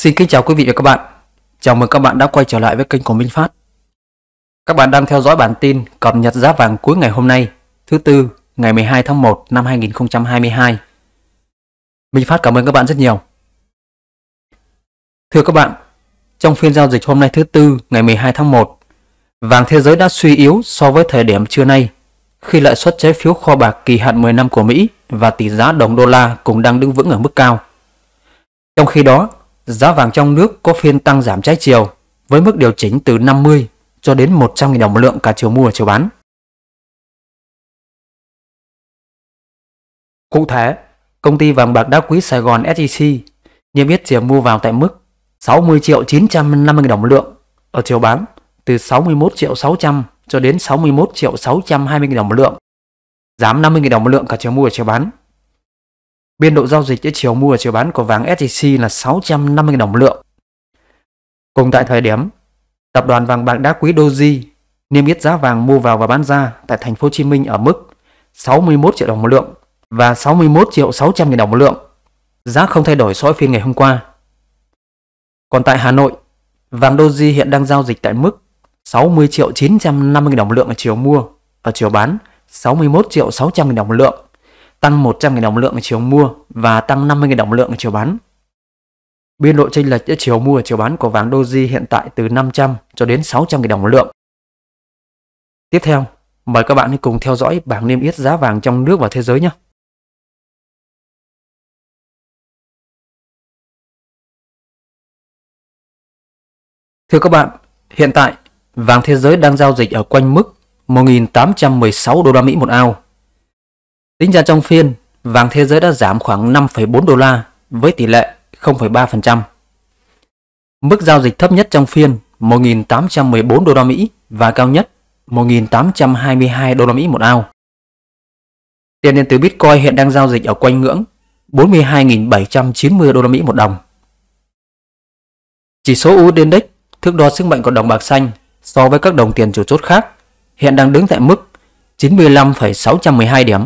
Xin kính chào quý vị và các bạn. Chào mừng các bạn đã quay trở lại với kênh của Minh Phát. Các bạn đang theo dõi bản tin cập nhật giá vàng cuối ngày hôm nay, thứ tư, ngày 12 tháng 1 năm 2022. Minh Phát cảm ơn các bạn rất nhiều. Thưa các bạn, trong phiên giao dịch hôm nay thứ tư, ngày 12 tháng 1, vàng thế giới đã suy yếu so với thời điểm trưa nay khi lãi suất trái phiếu kho bạc kỳ hạn 10 năm của Mỹ và tỷ giá đồng đô la cũng đang đứng vững ở mức cao. Trong khi đó, Giá vàng trong nước có phiên tăng giảm trái chiều với mức điều chỉnh từ 50 cho đến 100.000 đồng một lượng cả chiều mua và chiều bán. Cụ thể, công ty vàng bạc đá quý Sài Gòn SJC e niêm yết chiều mua vào tại mức 60 triệu 950 đồng một lượng ở chiều bán từ 61 triệu 600 cho đến 61 triệu 620 đồng một lượng giảm 50 000 đồng một lượng cả chiều mua và chiều bán Biên độ giao dịch giữa chiều mua và chiều bán của vàng SJC là 650.000 đồng lượng. Cùng tại thời điểm, tập đoàn vàng bạc đá quý Doji niêm yết giá vàng mua vào và bán ra tại thành phố Hồ Chí Minh ở mức 61 triệu đồng một lượng và 61 triệu 600 000 đồng một lượng. Giá không thay đổi so với phiên ngày hôm qua. Còn tại Hà Nội, vàng Doji hiện đang giao dịch tại mức 60 triệu 950 000 đồng một lượng ở chiều mua, và chiều bán 61 triệu 600 000 đồng một lượng tăng 100.000 đồng lượng ở chiều mua và tăng 50.000 đồng lượng ở chiều bán. Biên độ chênh lệch giữa chiều mua và chiều bán của vàng Doji hiện tại từ 500 cho đến 600.000 đồng một lượng. Tiếp theo, mời các bạn cùng theo dõi bảng niêm yết giá vàng trong nước và thế giới nhé. Thưa các bạn, hiện tại vàng thế giới đang giao dịch ở quanh mức 1.816 đô la Mỹ một ounce Tính ra trong phiên, vàng thế giới đã giảm khoảng 5,4 đô la với tỷ lệ 0,3%. Mức giao dịch thấp nhất trong phiên 1.814 đô la Mỹ và cao nhất 1.822 đô la Mỹ một ao. Tiền điện tử Bitcoin hiện đang giao dịch ở quanh ngưỡng 42.790 đô la Mỹ một đồng. Chỉ số USD Index, thước đo sức mạnh của đồng bạc xanh so với các đồng tiền chủ chốt khác, hiện đang đứng tại mức 95,612 điểm.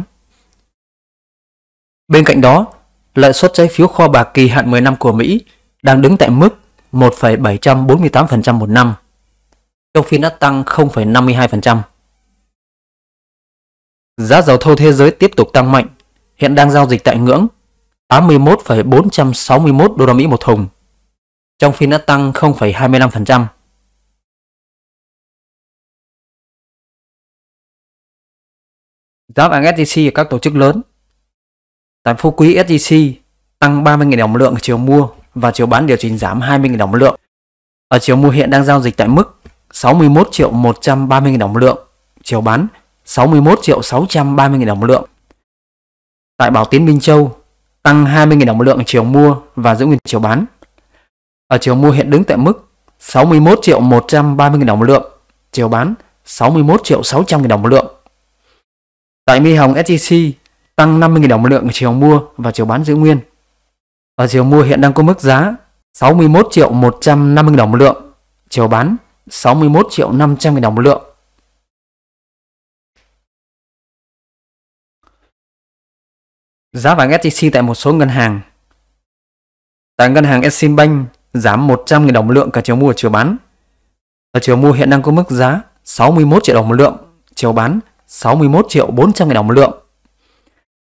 Bên cạnh đó, lợi suất trái phiếu kho bạc kỳ hạn 10 năm của Mỹ đang đứng tại mức 1,748% một năm. Trong phiên đã tăng 0,52%. Giá dầu thô thế giới tiếp tục tăng mạnh, hiện đang giao dịch tại ngưỡng 81,461 đô la Mỹ một thùng. Trong phiên đã tăng 0,25%. Giá vàng SJC ở các tổ chức lớn Tại Phú Quý SJC tăng 30.000 đồng lượng chiều mua và chiều bán điều chỉnh giảm 20.000 đồng lượng. Ở chiều mua hiện đang giao dịch tại mức 61 triệu 130 000 đồng lượng, chiều bán 61 triệu 630 000 đồng lượng. Tại Bảo Tiến Minh Châu, tăng 20 000 đồng lượng chiều mua và giữ nguyên chiều bán. Ở chiều mua hiện đứng tại mức 61 triệu 130 000 đồng lượng, chiều bán 61 triệu 600 000 đồng lượng. Tại Mi Hồng SJC, tăng 50.000 đồng một lượng chiều mua và chiều bán giữ nguyên. Ở chiều mua hiện đang có mức giá 61 triệu 150 đồng một lượng, chiều bán 61 triệu 500 đồng một lượng. Giá vàng SJC tại một số ngân hàng Tại ngân hàng Eximbank giảm 100.000 đồng một lượng cả chiều mua và chiều bán. Ở chiều mua hiện đang có mức giá 61 triệu đồng một lượng, chiều bán 61 triệu 400 000 đồng một lượng.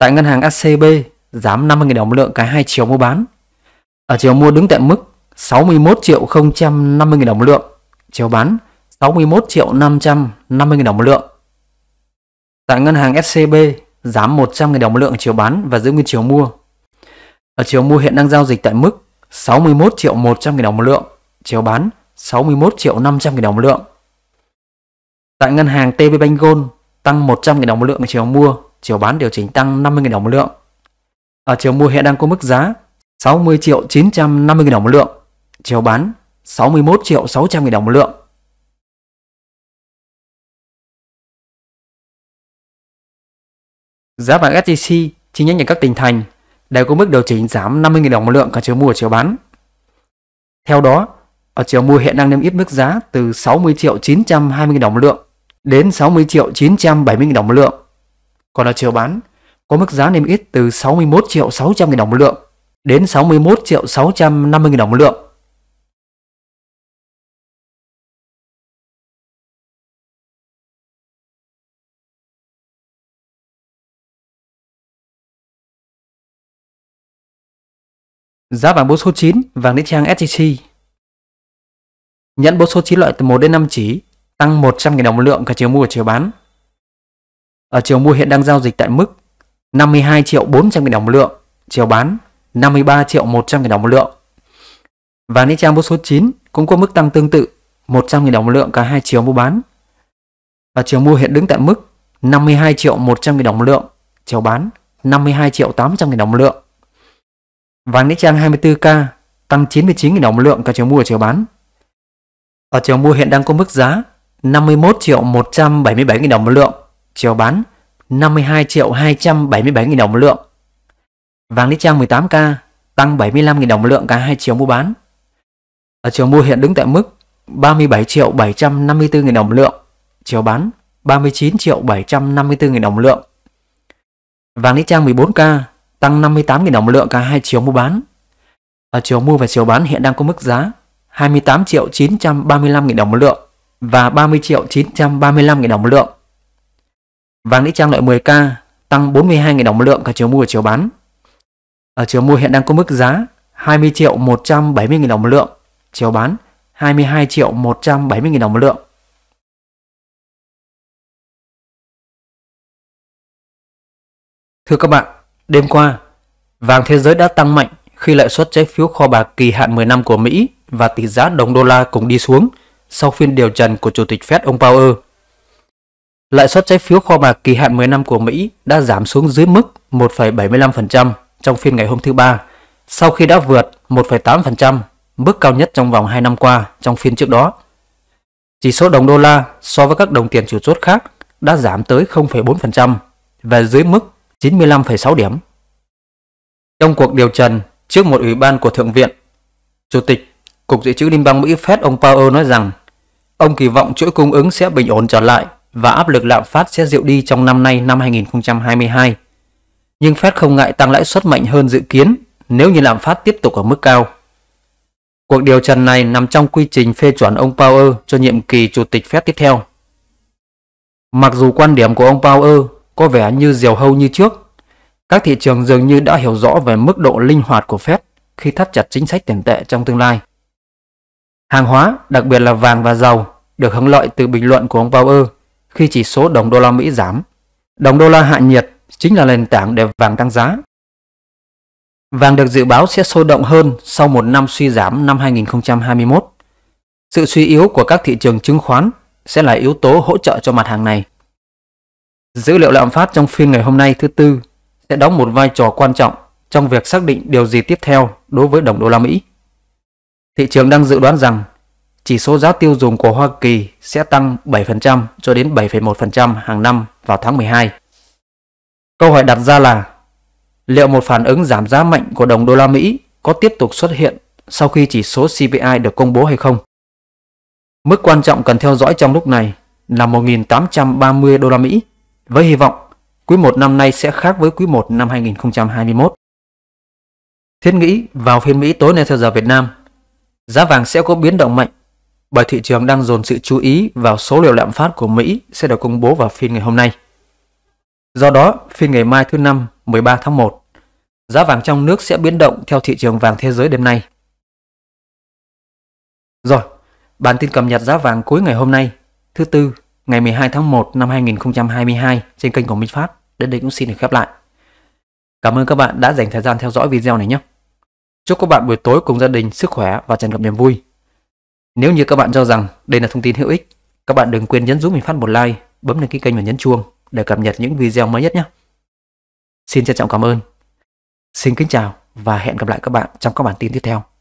Tại ngân hàng SCB, giảm 50.000 đồng lượng cái hai chiều mua bán. Ở chiều mua đứng tại mức 61 triệu 050.000 đồng lượng, chiều bán 61 triệu 550.000 đồng lượng. Tại ngân hàng SCB, giảm 100.000 đồng lượng chiều bán và giữ nguyên chiều mua. Ở chiều mua hiện đang giao dịch tại mức 61 triệu 100.000 đồng một lượng, chiều bán 61 triệu 500.000 đồng một lượng. Tại ngân hàng TB Bank Gold tăng 100.000 đồng một lượng chiều mua chiều bán điều chỉnh tăng 50.000 đồng một lượng. Ở chiều mua hiện đang có mức giá 60 triệu 950 000 đồng một lượng, chiều bán 61 triệu 600 000 đồng một lượng. Giá vàng SJC chi nhánh ở các tỉnh thành đều có mức điều chỉnh giảm 50.000 đồng một lượng cả chiều mua và chiều bán. Theo đó, ở chiều mua hiện đang niêm yết mức giá từ 60 triệu 920 000 đồng một lượng đến 60 triệu 970 000 đồng một lượng còn ở chiều bán, có mức giá niêm yết từ 61 triệu 600 nghìn đồng một lượng đến 61 triệu 650 nghìn đồng một lượng. Giá vàng bốn số 9, vàng đế trang SJC. nhận bốn số 9 loại từ 1 đến 5 chỉ, tăng 100.000 đồng một lượng cả chiều mua và chiều bán. Ở chiều mua hiện đang giao dịch tại mức 52 triệu 400 nghìn đồng một lượng, chiều bán 53 triệu 100 nghìn đồng một lượng. Vàng trang mua số 9 cũng có mức tăng tương tự 100 nghìn đồng một lượng cả hai chiều mua bán. và chiều mua hiện đứng tại mức 52 triệu 100 nghìn đồng một lượng, chiều bán 52 triệu 800 nghìn đồng một lượng. Vàng Nicham 24K tăng 99 nghìn đồng một lượng cả chiều mua và chiều bán. Ở chiều mua hiện đang có mức giá 51 triệu 177 nghìn đồng một lượng, chiều bán 52 triệu 277 nghìn đồng một lượng. Vàng lý trang 18K tăng 75 nghìn đồng một lượng cả hai chiều mua bán. Ở chiều mua hiện đứng tại mức 37 triệu 754 nghìn đồng một lượng, chiều bán 39 triệu 754 nghìn đồng một lượng. Vàng lý trang 14K tăng 58 nghìn đồng một lượng cả hai chiều mua bán. Ở chiều mua và chiều bán hiện đang có mức giá 28 triệu 935 nghìn đồng một lượng và 30 triệu 935 nghìn đồng một lượng. Vàng Nhĩ Trang loại 10K tăng 42.000 đồng một lượng cả chiều mua và chiều bán. Ở chiều mua hiện đang có mức giá 20 triệu 170.000 đồng một lượng, chiều bán 22 triệu 170.000 đồng một lượng. Thưa các bạn, đêm qua, vàng thế giới đã tăng mạnh khi lãi suất trái phiếu kho bạc kỳ hạn 10 năm của Mỹ và tỷ giá đồng đô la cùng đi xuống sau phiên điều trần của Chủ tịch Fed ông Powell. Lãi suất trái phiếu kho bạc kỳ hạn 10 năm của Mỹ đã giảm xuống dưới mức 1,75% trong phiên ngày hôm thứ Ba, sau khi đã vượt 1,8%, mức cao nhất trong vòng 2 năm qua trong phiên trước đó. Chỉ số đồng đô la so với các đồng tiền chủ chốt khác đã giảm tới 0,4% và dưới mức 95,6 điểm. Trong cuộc điều trần trước một ủy ban của Thượng viện, Chủ tịch Cục Dự trữ Liên bang Mỹ Fed ông Powell nói rằng ông kỳ vọng chuỗi cung ứng sẽ bình ổn trở lại và áp lực lạm phát sẽ dịu đi trong năm nay năm 2022. Nhưng Fed không ngại tăng lãi suất mạnh hơn dự kiến nếu như lạm phát tiếp tục ở mức cao. Cuộc điều trần này nằm trong quy trình phê chuẩn ông Powell cho nhiệm kỳ chủ tịch Fed tiếp theo. Mặc dù quan điểm của ông Powell có vẻ như diều hâu như trước, các thị trường dường như đã hiểu rõ về mức độ linh hoạt của Fed khi thắt chặt chính sách tiền tệ trong tương lai. Hàng hóa, đặc biệt là vàng và dầu, được hứng lợi từ bình luận của ông Powell khi chỉ số đồng đô la Mỹ giảm. Đồng đô la hạ nhiệt chính là nền tảng để vàng tăng giá. Vàng được dự báo sẽ sôi động hơn sau một năm suy giảm năm 2021. Sự suy yếu của các thị trường chứng khoán sẽ là yếu tố hỗ trợ cho mặt hàng này. Dữ liệu lạm phát trong phiên ngày hôm nay thứ tư sẽ đóng một vai trò quan trọng trong việc xác định điều gì tiếp theo đối với đồng đô la Mỹ. Thị trường đang dự đoán rằng chỉ số giá tiêu dùng của Hoa Kỳ sẽ tăng 7% cho đến 7,1% hàng năm vào tháng 12. Câu hỏi đặt ra là liệu một phản ứng giảm giá mạnh của đồng đô la Mỹ có tiếp tục xuất hiện sau khi chỉ số CPI được công bố hay không? Mức quan trọng cần theo dõi trong lúc này là 1.830 đô la Mỹ với hy vọng quý 1 năm nay sẽ khác với quý 1 năm 2021. Thiết nghĩ vào phiên Mỹ tối nay theo giờ Việt Nam, giá vàng sẽ có biến động mạnh bởi thị trường đang dồn sự chú ý vào số liệu lạm phát của Mỹ sẽ được công bố vào phiên ngày hôm nay. Do đó, phiên ngày mai thứ năm 13 tháng 1, giá vàng trong nước sẽ biến động theo thị trường vàng thế giới đêm nay. Rồi, bản tin cập nhật giá vàng cuối ngày hôm nay, thứ tư, ngày 12 tháng 1 năm 2022 trên kênh của Minh Phát đến đây cũng xin được khép lại. Cảm ơn các bạn đã dành thời gian theo dõi video này nhé. Chúc các bạn buổi tối cùng gia đình sức khỏe và tràn ngập niềm vui. Nếu như các bạn cho rằng đây là thông tin hữu ích, các bạn đừng quên nhấn giúp mình phát một like, bấm đăng ký kênh và nhấn chuông để cập nhật những video mới nhất nhé. Xin trân trọng cảm ơn. Xin kính chào và hẹn gặp lại các bạn trong các bản tin tiếp theo.